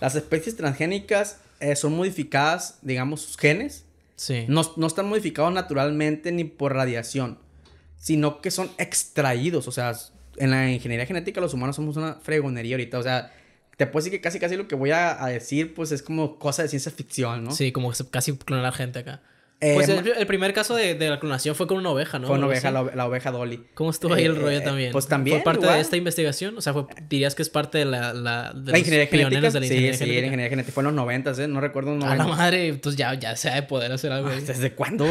Las especies transgénicas eh, son modificadas, digamos, sus genes. Sí. No, están modificados naturalmente ni por radiación, sino que son extraídos. O sea, en la ingeniería genética los humanos somos una fregonería ahorita. O sea, te puedo decir que casi casi lo que voy a, a decir, pues es como cosa de ciencia ficción, ¿no? Sí, como casi clonar gente acá. Eh, pues el, primer caso de, la clonación fue con una oveja, ¿no? Fue una oveja, la, oveja Dolly. ¿Cómo estuvo ahí el eh, rollo eh, también? Pues también. ¿Fue parte de esta investigación? O sea, dirías que es parte de la, la, de ingeniería genética. De la ingeniería sí, genética. sí, la ingeniería genética. Fue en los 90, ¿eh? No recuerdo los 90. A la madre, entonces pues ya, ya se ha de poder hacer algo. Ah, ¿Desde cuándo?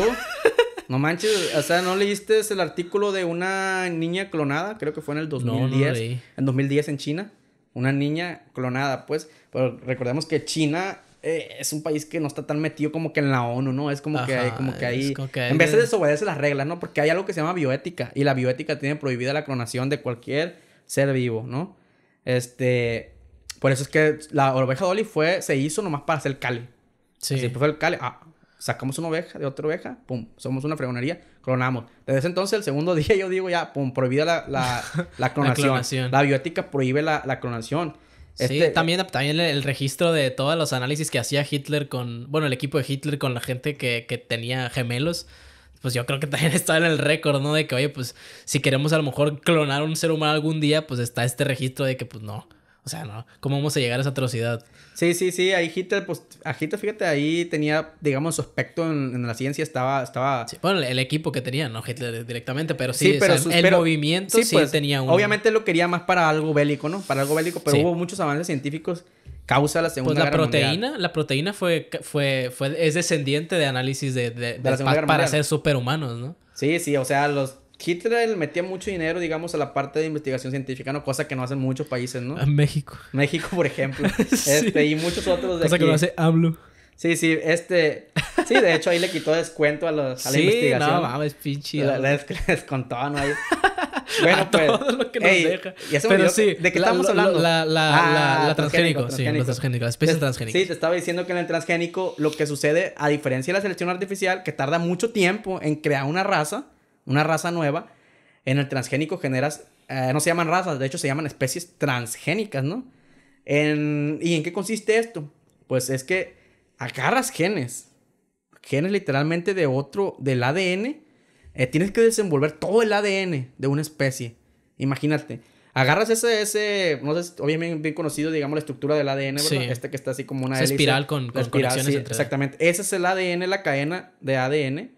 no manches, o sea, ¿no leíste el artículo de una niña clonada? Creo que fue en el 2010. No, no leí. En 2010 en China. Una niña clonada, pues. Pero recordemos que China eh, es un país que no está tan metido como que en la ONU, ¿no? Es como que hay, como que En vez de desobedecer las reglas, ¿no? Porque hay algo que se llama bioética y la bioética tiene prohibida la clonación de cualquier ser vivo, ¿no? Este... Por eso es que la oveja Dolly fue... Se hizo nomás para hacer cali. Sí. fue el cali. Ah, sacamos una oveja de otra oveja, pum, somos una fregonería, clonamos. Desde ese entonces, el segundo día yo digo ya, pum, prohibida la, la, clonación. la, clonación. la bioética prohíbe la, la clonación. Sí, este, eh, también, también el registro de todos los análisis que hacía Hitler con, bueno, el equipo de Hitler con la gente que, que tenía gemelos, pues yo creo que también está en el récord, ¿no? De que, oye, pues si queremos a lo mejor clonar un ser humano algún día, pues está este registro de que, pues no. O sea, ¿no? ¿Cómo vamos a llegar a esa atrocidad? Sí, sí, sí. Ahí Hitler, pues, a Hitler, fíjate, ahí tenía, digamos, su aspecto en, la ciencia estaba... estaba... bueno, el equipo que tenía, no Hitler directamente, pero sí, sí pero el movimiento sí, pues, tenía un... Obviamente lo quería más para algo bélico, ¿no? Para algo bélico, pero hubo muchos avances científicos causa la pues Segunda pues la proteína, La proteína fue, fue, fue, es descendiente de análisis de, de, para ser superhumanos, ¿no? Sí, sí, o sea, los Hitler metía mucho dinero, digamos, a la parte de investigación científica, ¿no? Cosa que no hacen muchos países, ¿no? En México. México, por ejemplo. sí. Este, y muchos otros de Cosa que lo hace AMLO. Sí, sí, este... Sí, de hecho, ahí le quitó descuento a, los, investigación. la sí, investigación. no mames, pinche. La, descontó, ¿no? Ahí. Bueno, a pues... todo lo que nos deja. Pero sí. ¿De qué estamos hablando? La, la, ah, la transgénico, sí, los transgénicos, la especie transgénica. Sí, te estaba diciendo que en el transgénico lo que sucede, a diferencia de la selección artificial, que tarda mucho tiempo en crear una raza una raza nueva, en el transgénico generas, eh, no se llaman razas, de hecho se llaman especies transgénicas, ¿no? ¿Y en qué consiste esto? Pues es que agarras genes, genes literalmente de otro, del ADN, eh, tienes que desenvolver todo el ADN de una especie, imagínate. Agarras ese, ese, no sé, obviamente bien conocido, digamos, la estructura del ADN, ¿verdad? Este que está así como una espiral con, con sí, Exactamente. Ese es el ADN, la cadena de ADN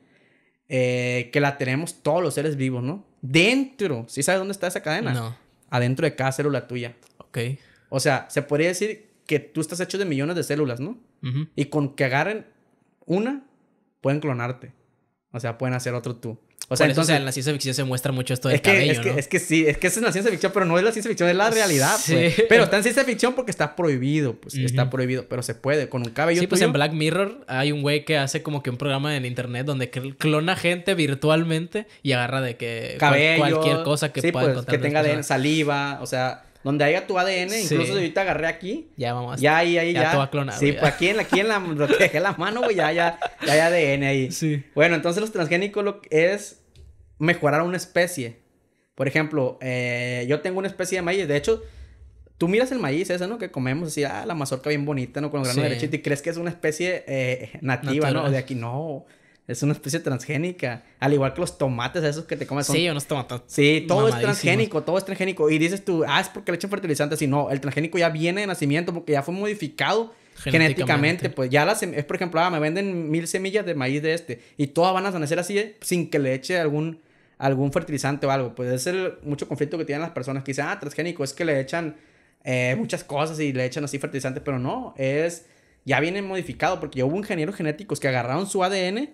eh, que la tenemos todos los seres vivos, ¿no? Dentro. ¿Sí sabes dónde está esa cadena? No. Adentro de cada célula tuya. Ok. O sea, se podría decir que tú estás hecho de millones de células, ¿no? Y con que agarren una, pueden clonarte. O sea, pueden hacer otro tú. O sea, pues entonces, en la ciencia ficción se muestra mucho esto del que, cabello, es que, es que sí, es que eso es la ciencia ficción, pero no es la ciencia ficción, es la realidad. Pues. Pero está en ciencia ficción porque está prohibido, pues está prohibido, pero se puede con un cabello. Sí, pues en Black Mirror hay un güey que hace como que un programa en internet donde clona gente virtualmente y agarra de que cabello, cualquier cosa que pueda pues, Que tenga de saliva, o sea, donde haya tu ADN, incluso si te agarré aquí. Ya vamos. Ya ahí, ahí, ya. ya. Te va a clonar, sí, pues aquí en la, aquí en la, dejé la mano, güey, ya, ya, ya hay ADN ahí. Sí. Bueno, entonces los transgénicos lo es mejorar una especie. Por ejemplo, eh, yo tengo una especie de maíz, de hecho, tú miras el maíz ese, ¿no? Que comemos así, ah, la mazorca bien bonita, ¿no? Con los granos derechitos y crees que es una especie eh, nativa, ¿no? De aquí, no. Es una especie transgénica. Al igual que los tomates esos que te comes son... Sí, unos tomates. Sí, todo es transgénico, todo es transgénico. Y dices tú, ah, es porque le echan fertilizante. Y no, el transgénico ya viene de nacimiento porque ya fue modificado genéticamente. Pues ya las... Es, por ejemplo, ah, me venden mil semillas de maíz de este. Y todas van a nacer así eh, sin que le eche algún algún fertilizante o algo. Pues es el mucho conflicto que tienen las personas que dicen, ah, transgénico, es que le echan eh, muchas cosas y le echan así fertilizantes, pero no, es, ya viene modificado porque hubo ingenieros genéticos que agarraron su ADN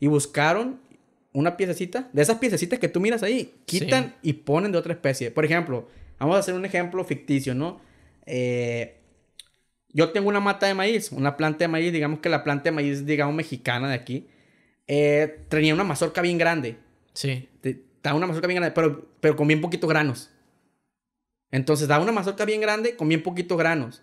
y buscaron una piececita, de esas piececitas que tú miras ahí, quitan y ponen de otra especie. Por ejemplo, vamos a hacer un ejemplo ficticio, ¿no? Eh, yo tengo una mata de maíz, una planta de maíz, digamos que la planta de maíz, digamos, mexicana de aquí, eh, tenía una mazorca bien grande. Sí. Estaba una mazorca bien grande, pero, pero con bien poquitos granos. Entonces, da una mazorca bien grande con bien poquitos granos.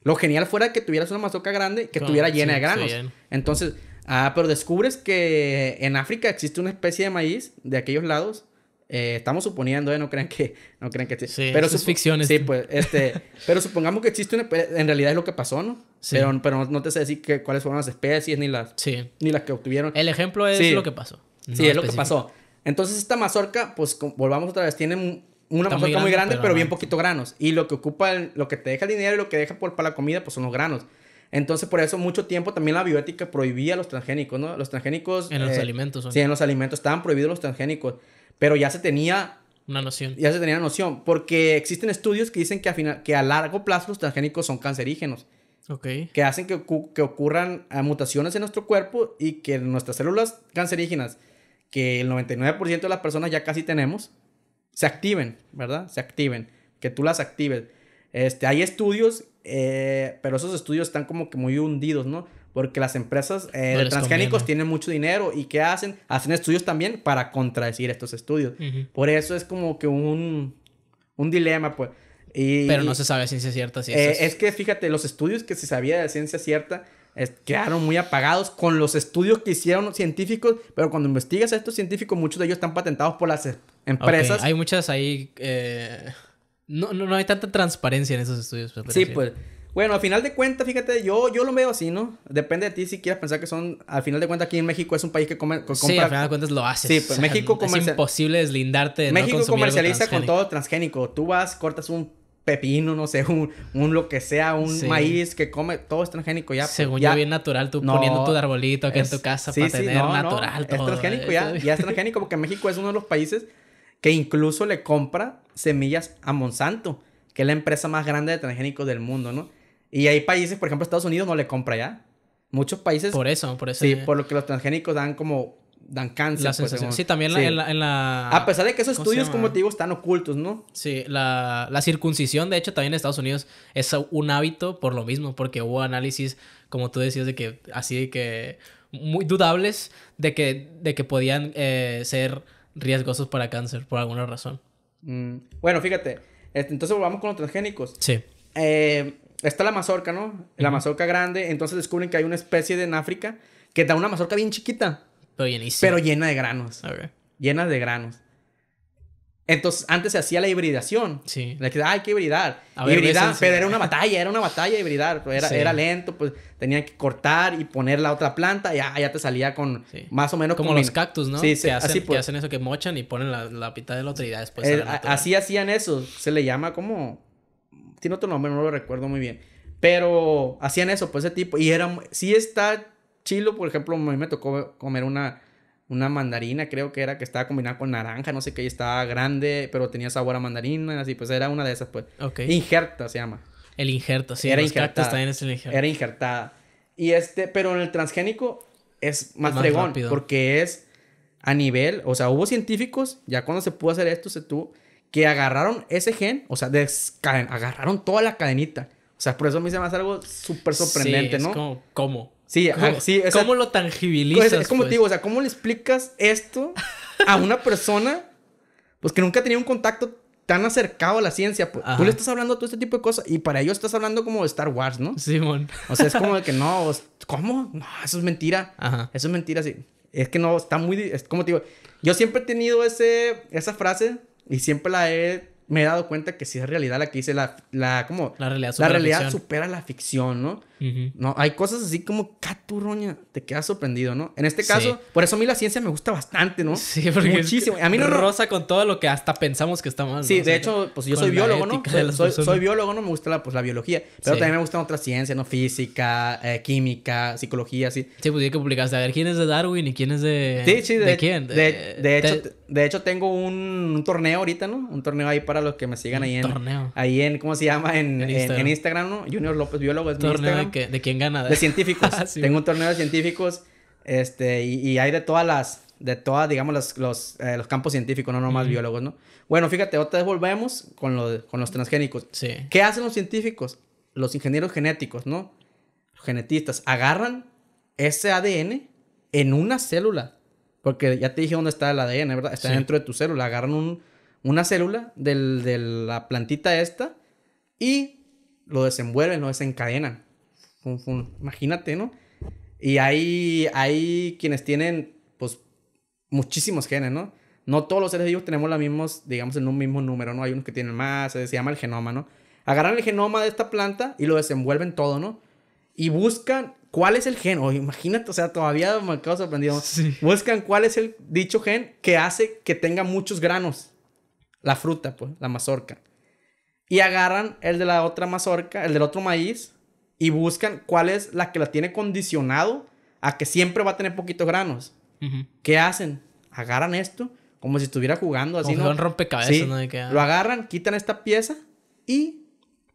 Lo genial fuera que tuvieras una mazorca grande que estuviera llena de granos. Entonces, Ah, pero descubres que en África existe una especie de maíz de aquellos lados. Eh, estamos suponiendo, ¿eh? No crean que... No crean que... Sí, pero es ficción. Sí, este. pues, este... pero supongamos que existe una... En realidad es lo que pasó, ¿no? Sí. Pero, pero no, te sé decir que, cuáles fueron las especies ni las... Ni las que obtuvieron. El ejemplo es lo que pasó. sí, es lo que pasó. Entonces esta mazorca, pues volvamos otra vez, tiene una mazorca muy grande, pero, bien poquito granos. Y lo que ocupa, lo que te deja el dinero y lo que deja para la comida, pues son los granos. Entonces, por eso mucho tiempo también la bioética prohibía los transgénicos, ¿no? Los transgénicos... En los eh, alimentos. Sí, en los alimentos estaban prohibidos los transgénicos, pero ya se tenía... Una noción. Ya se tenía una noción, porque existen estudios que dicen que a, final, que a largo plazo los transgénicos son cancerígenos. Ok. Que hacen que, que ocurran ah, mutaciones en nuestro cuerpo y que nuestras células cancerígenas, que el 99% de las personas ya casi tenemos, se activen, ¿verdad? Se activen, que tú las actives. Este, hay estudios, eh, pero esos estudios están como que muy hundidos, ¿no? Porque las empresas eh, de transgénicos tienen mucho dinero y ¿qué hacen? Hacen estudios también para contradecir estos estudios. Por eso es como que un, dilema, pues. Y, pero no se sabe ciencia cierta eh, es... que fíjate, los estudios que se sabía de ciencia cierta quedaron muy apagados con los estudios que hicieron científicos, pero cuando investigas a estos científicos, muchos de ellos están patentados por las em, empresas. Hay muchas ahí eh, no, no, no hay tanta transparencia en esos estudios. Sí, pues. Bueno, al final de cuentas, fíjate, yo, yo lo veo así, ¿no? Depende de ti si quieres pensar que son... Al final de cuentas, aquí en México es un país que, come, compra... Sí, al final de cuentas lo haces. Sí, pues México comercializa... Es imposible deslindarte de México comercializa con todo transgénico. Tú vas, cortas un pepino, no sé, un, un lo que sea, un maíz que come, todo es transgénico ya. Según ya, bien natural, tú poniendo tu arbolito aquí en tu casa sí, para tener no, natural no, Es transgénico ya, ya es transgénico porque México es uno de los países que incluso le compra semillas a Monsanto, que es la empresa más grande de transgénicos del mundo, ¿no? Y hay países, por ejemplo, Estados Unidos no le compra ya. Muchos países. Por eso, por eso. Sí, por lo que los transgénicos dan como. dan cáncer. pues, Sí, también En, la, A pesar de que esos estudios, como te digo, están ocultos, ¿no? Sí, la, la circuncisión, de hecho, también en Estados Unidos es un hábito por lo mismo, porque hubo análisis, como tú decías, de que así que. muy dudables de que, de que podían eh, ser riesgosos para cáncer por alguna razón. Mm, bueno, fíjate, este, entonces volvamos con los transgénicos. Sí. Eh, está la mazorca, ¿no? La mazorca grande, entonces descubren que hay una especie de en África que da una mazorca bien chiquita. Pero Pero llena de granos. Llena de granos. Entonces, antes se hacía la hibridación. Sí. La que, hay que hibridar. hibridar pero era una batalla, era una batalla hibridar. Era, era lento, pues tenían que cortar y poner la otra planta. Ya, ya te salía con más o menos como. los cactus, ¿no? Sí, sí. hacen, así, pues. que hacen eso, que mochan y ponen la, pita de la otra y después. Eh, así hacían eso. Se le llama como. Tiene otro nombre, no lo recuerdo muy bien. Pero hacían eso, pues ese tipo. Y era. Sí está chilo, por ejemplo, a mí me tocó comer una una mandarina, creo que era, que estaba combinada con naranja, no sé qué, y estaba grande, pero tenía sabor a mandarina, así, pues era una de esas, pues. Ok. Injerta se llama. El injerto, sí. Era los También es el injerto. Era injertada. Y este, pero en el transgénico es más, fregón, porque es a nivel, o sea, hubo científicos, ya cuando se pudo hacer esto, se tuvo, que agarraron ese gen, o sea, agarraron toda la cadenita. O sea, por eso me mí más algo súper sorprendente, sí, es ¿no? Como, ¿Cómo? Sí, ¿Cómo, lo tangibilizas? Es, como te digo, pues? o sea, ¿cómo le explicas esto a una persona pues que nunca ha tenido un contacto tan acercado a la ciencia? Pues, tú le estás hablando todo este tipo de cosas y para ellos estás hablando como de Star Wars, ¿no? Simón. o sea, es como de que no, ¿cómo? No, eso es mentira. Eso es mentira, sí. Es que no, está muy. Es, como te digo, yo siempre he tenido ese, esa frase y siempre la he me he dado cuenta que sí es realidad la que dice la, la como la realidad la realidad supera la ficción, ¿no? No, hay cosas así como caturroña, te quedas sorprendido, ¿no? En este caso, por eso a mí la ciencia me gusta bastante, ¿no? Sí, porque muchísimo. A mí no rosa con todo lo que hasta pensamos que está mal. Sí, de hecho, pues yo soy biólogo, ¿no? Soy, biólogo, no me gusta la pues la biología, pero también me gustan otras ciencias, ¿no? Física, eh, química, psicología, así. Sí, pues ya que publicaste, a ver quién es de Darwin y quién es de de, quién? De, eh, hecho, de hecho tengo un, torneo ahorita, ¿no? Un torneo ahí para los que me sigan ahí en torneo. ahí en ¿cómo se llama? En, Instagram. en ¿no? Junior López biólogo es mi Instagram. ¿De, quién gana? De, científicos. Ah, Tengo un torneo de científicos este, y, hay de todas las, de todas, digamos, los, los, eh, campos científicos, no nomás biólogos, ¿no? Bueno, fíjate, otra vez volvemos con, lo, con los transgénicos. Sí. ¿Qué hacen los científicos? Los ingenieros genéticos, ¿no? Los genetistas agarran ese ADN en una célula. Porque ya te dije dónde está el ADN, ¿verdad? Está dentro de tu célula. Agarran un, una célula del, de la plantita esta y lo desenvuelven, lo desencadenan. Imagínate, ¿no? Y hay, hay quienes tienen, pues, muchísimos genes, ¿no? No todos los seres vivos tenemos los mismos, digamos, en un mismo número, ¿no? Hay unos que tienen más, eh, se llama el genoma, ¿no? Agarran el genoma de esta planta y lo desenvuelven todo, ¿no? Y buscan cuál es el gen, o imagínate, o sea, todavía me acabo sorprendido. Buscan cuál es el dicho gen que hace que tenga muchos granos. La fruta, pues, la mazorca. Y agarran el de la otra mazorca, el del otro maíz, y buscan cuál es la que la tiene condicionado a que siempre va a tener poquitos granos. ¿Qué hacen? Agarran esto como si estuviera jugando así. Como ¿no? un rompecabezas, ¿no? Ah. Lo agarran, quitan esta pieza y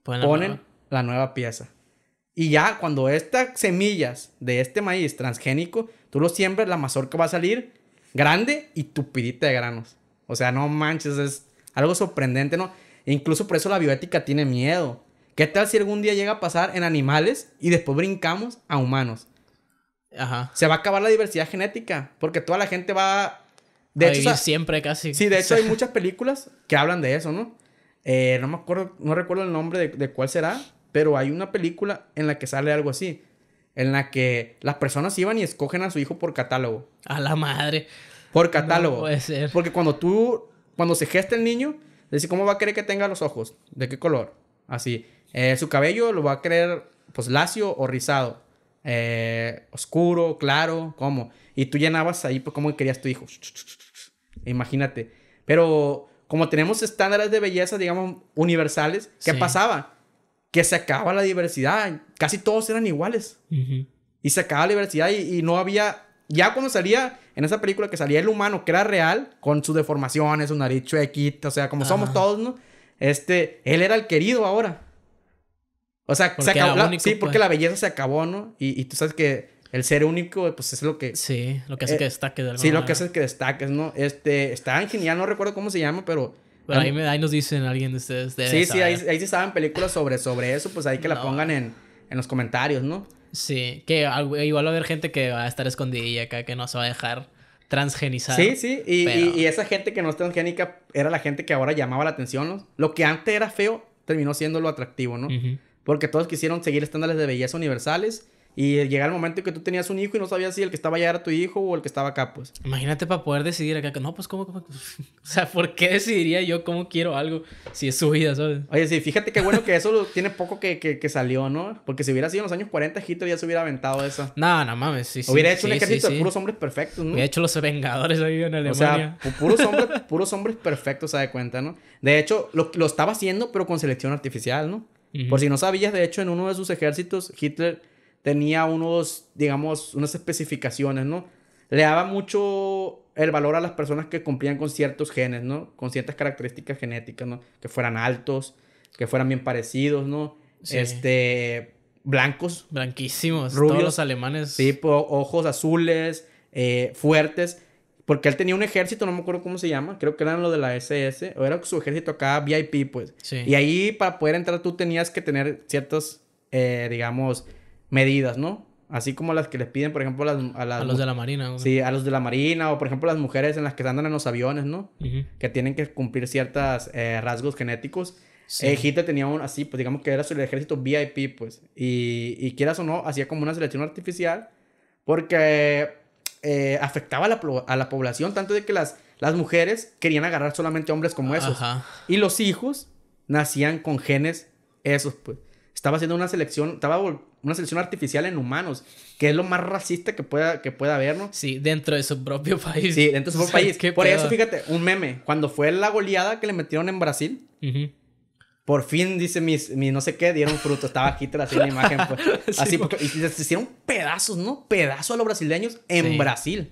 ponen, la, nueva. pieza. Y ya cuando estas semillas de este maíz transgénico, tú lo siembras, la mazorca va a salir grande y tupidita de granos. O sea, no manches, es algo sorprendente, ¿no? incluso por eso la bioética tiene miedo. ¿Qué tal si algún día llega a pasar en animales y después brincamos a humanos? Ajá. Se va a acabar la diversidad genética porque toda la gente va... De hecho, siempre casi. Sí, de hecho hay muchas películas que hablan de eso, ¿no? Eh, no me acuerdo, no recuerdo el nombre de, cuál será, pero hay una película en la que sale algo así. En la que las personas iban y escogen a su hijo por catálogo. A la madre. Por catálogo. puede ser. Porque cuando tú, cuando se gesta el niño, decís ¿cómo va a querer que tenga los ojos? ¿De qué color? Así. Eh, su cabello lo va a creer... pues, lacio o rizado. Eh, oscuro, claro, ¿cómo? Y tú llenabas ahí, pues, cómo querías tu hijo. Imagínate. Pero como tenemos estándares de belleza, digamos, universales, ¿qué pasaba? Que se acababa la diversidad. Casi todos eran iguales. Y se acaba la diversidad y, no había ya cuando salía en esa película que salía el humano, que era real, con sus deformaciones, su nariz chuequita, o sea, como somos todos, ¿no? Este, él era el querido ahora. O sea, sí, porque pues. la belleza se acabó, ¿no? Y, tú sabes que el ser único, pues es lo que. Sí, lo que hace eh, que destaques. sí, lo que hace que destaques, ¿no? Este, está genial, no recuerdo cómo se llama, pero. ahí, me, ahí nos dicen alguien de ustedes. sí, sí, ahí, ahí sí saben películas sobre, sobre eso, pues ahí que la pongan en, los comentarios, ¿no? Sí, que igual va a haber gente que va a estar escondida acá, que no se va a dejar transgenizar. Sí, sí, y, esa gente que no es transgénica era la gente que ahora llamaba la atención, ¿no? Lo que antes era feo terminó siendo lo atractivo, ¿no? porque todos quisieron seguir estándares de belleza universales. Y llegar el momento que tú tenías un hijo y no sabías si el que estaba allá era tu hijo o el que estaba acá, pues. Imagínate para poder decidir acá, no, pues, ¿cómo, cómo? O sea, ¿por qué decidiría yo cómo quiero algo si es su vida, sabes? Oye, sí, fíjate qué bueno que eso tiene poco que, que, salió, ¿no? Porque si hubiera sido en los años 40, Hitler ya se hubiera aventado eso. No, no mames, sí, sí. Hubiera hecho un ejército de puros hombres perfectos, ¿no? Hubiera hecho los Vengadores ahí en Alemania. O sea, puros hombres, puros hombres perfectos, se de cuenta, ¿no? De hecho, lo, lo estaba haciendo, pero con selección artificial, ¿no? Por si no sabías, de hecho, en uno de sus ejércitos, Hitler tenía unos, digamos, unas especificaciones, ¿no? Le daba mucho el valor a las personas que cumplían con ciertos genes, ¿no? Con ciertas características genéticas, ¿no? Que fueran altos, que fueran bien parecidos, ¿no? Este, blancos. Blanquísimos. Rubios. Todos los alemanes. Sí, ojos azules, eh, fuertes. Porque él tenía un ejército, no me acuerdo cómo se llama, creo que eran lo de la SS, o era su ejército acá VIP, pues. Sí. Y ahí para poder entrar tú tenías que tener ciertas, eh, digamos, medidas, ¿no? Así como las que les piden, por ejemplo, a las... A, los de la Marina. Sí, a los de la Marina o, por ejemplo, las mujeres en las que andan en los aviones, ¿no? Que tienen que cumplir ciertos eh, rasgos genéticos. Sí. Eh, Hitler tenía un así, pues digamos que era su ejército VIP, pues. Y, y quieras o no, hacía como una selección artificial porque eh, afectaba a la, a la, población, tanto de que las, las mujeres querían agarrar solamente hombres como esos. Y los hijos nacían con genes esos, pues. Estaba haciendo una selección, estaba una selección artificial en humanos, que es lo más racista que pueda, que pueda haber, ¿no? Sí, dentro de su propio país. Sí, dentro de su propio país. Por eso, fíjate, un meme, cuando fue la goleada que le metieron en Brasil, uh por fin, dice mis, mi no sé qué, dieron fruto. Estaba Hitler en la imagen. Pues. así, porque, y les hicieron pedazos, ¿no? Pedazos a los brasileños en sí. Brasil.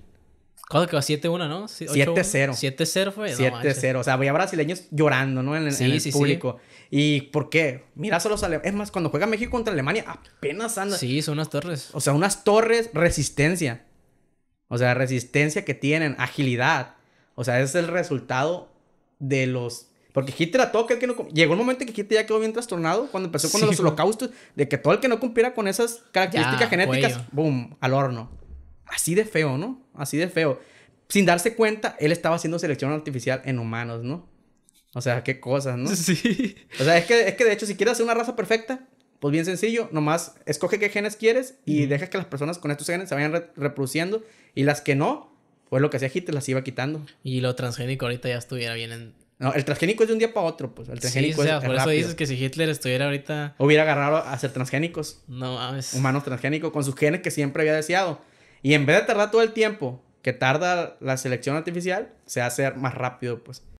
¿Cuánto quedó? 7-1, ¿no? 7-0. 7-0 fue. 7-0. o sea, había brasileños llorando, ¿no? En, el público. ¿Y por qué? Mira, los alemanes. Es más, cuando juega México contra Alemania, apenas anda. Sí, son unas torres. O sea, unas torres, resistencia. O sea, resistencia que tienen, agilidad. O sea, es el resultado de los porque Hitler a todo aquel que no... Llegó un momento que Hitler ya quedó bien trastornado cuando empezó con los holocaustos, de que todo el que no cumpliera con esas características genéticas, ¡Bum! boom, al horno. Así de feo, ¿no? Así de feo. Sin darse cuenta, él estaba haciendo selección artificial en humanos, ¿no? O sea, qué cosas, ¿no? Sí. O sea, es que, de hecho, si quieres hacer una raza perfecta, pues bien sencillo, nomás escoge qué genes quieres y dejas que las personas con estos genes se vayan reproduciendo y las que no, pues lo que hacía Hitler las iba quitando. Y lo transgénico ahorita ya estuviera bien en, no, el transgénico es de un día para otro, pues. El transgénico sí, o sea, por eso dices que si Hitler estuviera ahorita. Hubiera agarrado a ser transgénicos. No mames. Humanos transgénicos con sus genes que siempre había deseado. Y en vez de tardar todo el tiempo que tarda la selección artificial, se hace más rápido, pues.